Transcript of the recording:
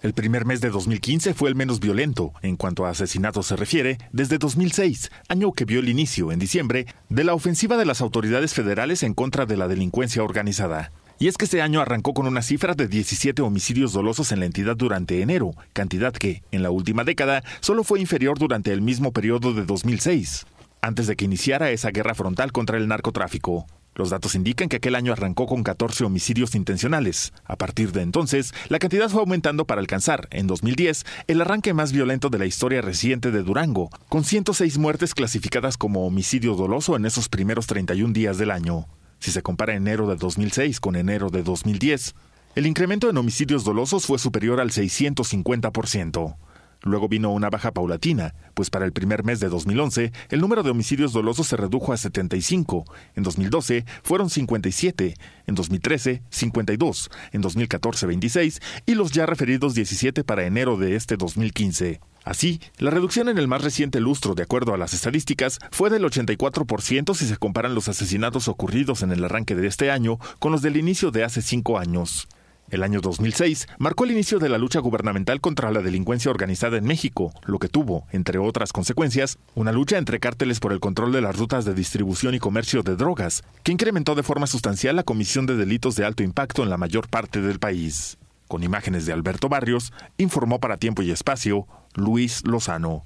El primer mes de 2015 fue el menos violento en cuanto a asesinatos se refiere desde 2006, año que vio el inicio, en diciembre, de la ofensiva de las autoridades federales en contra de la delincuencia organizada. Y es que ese año arrancó con una cifra de 17 homicidios dolosos en la entidad durante enero, cantidad que, en la última década, solo fue inferior durante el mismo periodo de 2006, antes de que iniciara esa guerra frontal contra el narcotráfico. Los datos indican que aquel año arrancó con 14 homicidios intencionales. A partir de entonces, la cantidad fue aumentando para alcanzar, en 2010, el arranque más violento de la historia reciente de Durango, con 106 muertes clasificadas como homicidio doloso en esos primeros 31 días del año. Si se compara enero de 2006 con enero de 2010, el incremento en homicidios dolosos fue superior al 650%. Luego vino una baja paulatina, pues para el primer mes de 2011 el número de homicidios dolosos se redujo a 75, en 2012 fueron 57, en 2013 52, en 2014 26 y los ya referidos 17 para enero de este 2015. Así, la reducción en el más reciente lustro, de acuerdo a las estadísticas, fue del 84% si se comparan los asesinatos ocurridos en el arranque de este año con los del inicio de hace cinco años. El año 2006 marcó el inicio de la lucha gubernamental contra la delincuencia organizada en México, lo que tuvo, entre otras consecuencias, una lucha entre cárteles por el control de las rutas de distribución y comercio de drogas, que incrementó de forma sustancial la comisión de delitos de alto impacto en la mayor parte del país. Con imágenes de Alberto Barrios, informó para Tiempo y Espacio Luis Lozano.